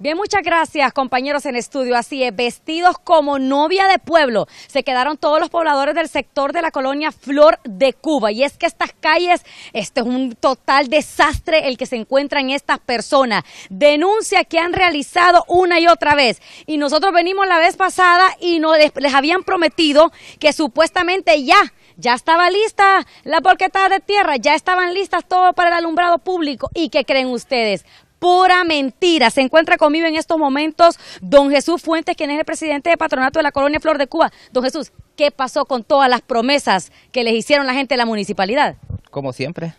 Bien, muchas gracias compañeros en estudio. Así es, vestidos como novia de pueblo, se quedaron todos los pobladores del sector de la colonia Flor de Cuba. Y es que estas calles, este es un total desastre el que se encuentran estas personas. Denuncia que han realizado una y otra vez. Y nosotros venimos la vez pasada y les, habían prometido que supuestamente ya ya estaba lista la porquetada de tierra, ya estaban listas todo para el alumbrado público. ¿Y qué creen ustedes? pura mentira. Se encuentra conmigo en estos momentos don Jesús Fuentes, quien es el presidente de patronato de la colonia Flor de Cuba. Don Jesús, ¿qué pasó con todas las promesas que les hicieron la gente de la municipalidad? Como siempre,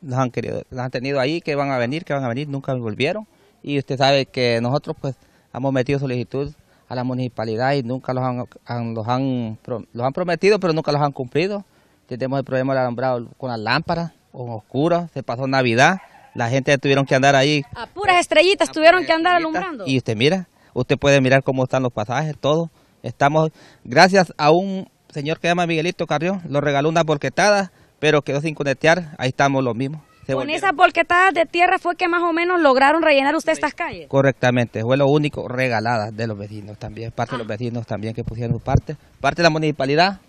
las han, querido, han tenido ahí, que van a venir, que van a venir, nunca volvieron. Y usted sabe que nosotros pues hemos metido solicitud a la municipalidad y nunca los han, los los han prometido, pero nunca los han cumplido. Tenemos el problema del alambrado con las lámparas, con oscuras, se pasó Navidad la gente tuvieron que andar ahí. A puras estrellitas tuvieron que andar alumbrando. Y usted mira, usted puede mirar cómo están los pasajes, todo. Estamos, gracias a un señor que se llama Miguelito Carrión, lo regaló una porquetada, pero quedó sin conectar, ahí estamos los mismos. Con esas porquetadas de tierra fue que más o menos lograron rellenar usted estas calles. Correctamente, fue lo único regaladas de los vecinos también, parte de los ah. vecinos también que pusieron su parte, parte de la municipalidad,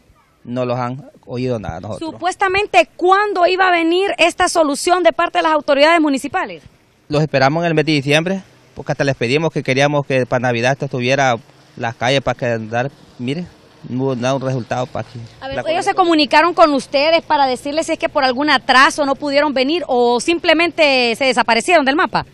no los han oído nada nosotros. Supuestamente, ¿cuándo iba a venir esta solución de parte de las autoridades municipales? Los esperamos en el mes de diciembre, porque hasta les pedimos que queríamos que para Navidad esto estuviera las calles para que andar, mire, no hubo un resultado para aquí. A ver, ellos se comunicaron con ustedes para decirles si es que por algún atraso no pudieron venir o simplemente se desaparecieron del mapa.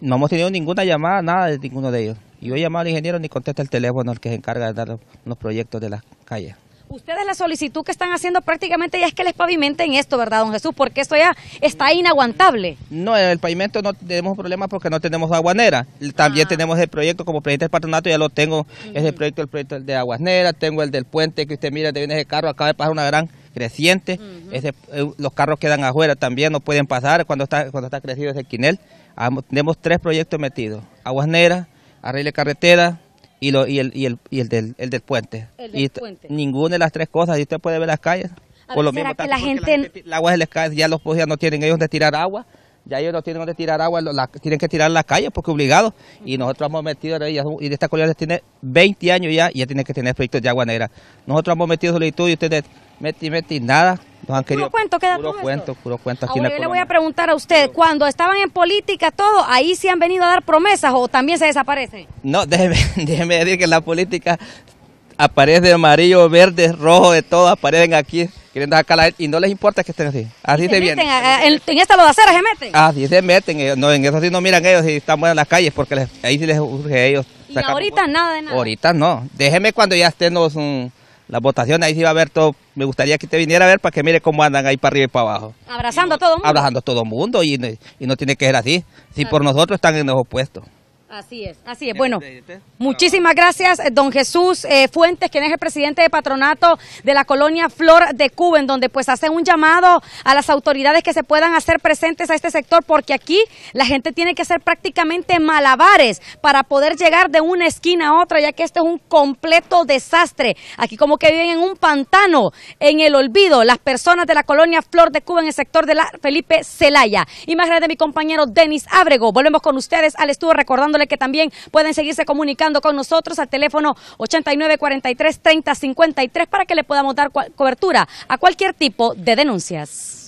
No hemos tenido ninguna llamada, nada de ninguno de ellos. yo he llamado al ingeniero ni contesta el teléfono el que se encarga de dar los proyectos de las calles. Ustedes la solicitud que están haciendo prácticamente ya es que les pavimenten esto, ¿verdad, don Jesús? Porque esto ya está inaguantable. No, en el pavimento no tenemos problemas porque no tenemos aguanera. También ah. tenemos el proyecto como presidente del patronato, ya lo tengo, es el proyecto, el proyecto de aguasnera, tengo el del puente que usted mira, de viene ese carro, acaba de pasar una gran creciente, eh, los carros quedan afuera también, no pueden pasar cuando está, cuando está crecido ese quinel. Tenemos tres proyectos metidos, aguasnera, arregle carretera, y, lo, y, el, y, el, y el, del, el del puente. El puente. Ninguna de las tres cosas, y usted puede ver las calles. por lo mismo, la, gente... El agua se les cae, ya los ya no tienen ellos de tirar agua ya ellos no tienen que tirar agua, tienen que tirar en las calles porque obligado, Y nosotros hemos metido, y de estas colonias tiene 20 años ya, y ya tiene que tener proyectos de agua negra. Nosotros hemos metido solicitud y ustedes metí, y nada. Nos han querido, puro cuento queda puro cuento, cuento aquí yo le voy a preguntar a usted, cuando estaban en política todo, ahí sí han venido a dar promesas o también se desaparecen. No, déjeme, decir que en la política aparece amarillo, verde, rojo, de todo, aparecen aquí quieren y no les importa que estén así. Así se, vienen. a, en, esta se meten. Así se meten, eh, no, en eso sí no miran ellos si están buenas las calles, porque ahí sí les urge a ellos. Y ahorita nada de nada. Ahorita no. Déjeme cuando ya estén los, mm, las votaciones, ahí sí va a ver todo. Me gustaría que te viniera a ver para que mire cómo andan ahí para arriba y para abajo. Abrazando a todo mundo. Abrazando a todo el mundo y, y no tiene que ser así. Si por nosotros están en los opuestos. Así es, así es. Bueno, este? muchísimas ah, gracias, eh, don Jesús eh, Fuentes, quien es el presidente de patronato de la colonia Flor de Cuba, en donde pues hacen un llamado a las autoridades que se puedan hacer presentes a este sector, porque aquí la gente tiene que hacer prácticamente malabares para poder llegar de una esquina a otra, ya que esto es un completo desastre. Aquí como que viven en un pantano, en el olvido, las personas de la colonia Flor de Cuba en el sector de la Felipe Celaya. Imágenes de mi compañero Denis Ábrego. Volvemos con ustedes al estudio recordando que también pueden seguirse comunicando con nosotros al teléfono 30 53 para que le podamos dar cobertura a cualquier tipo de denuncias.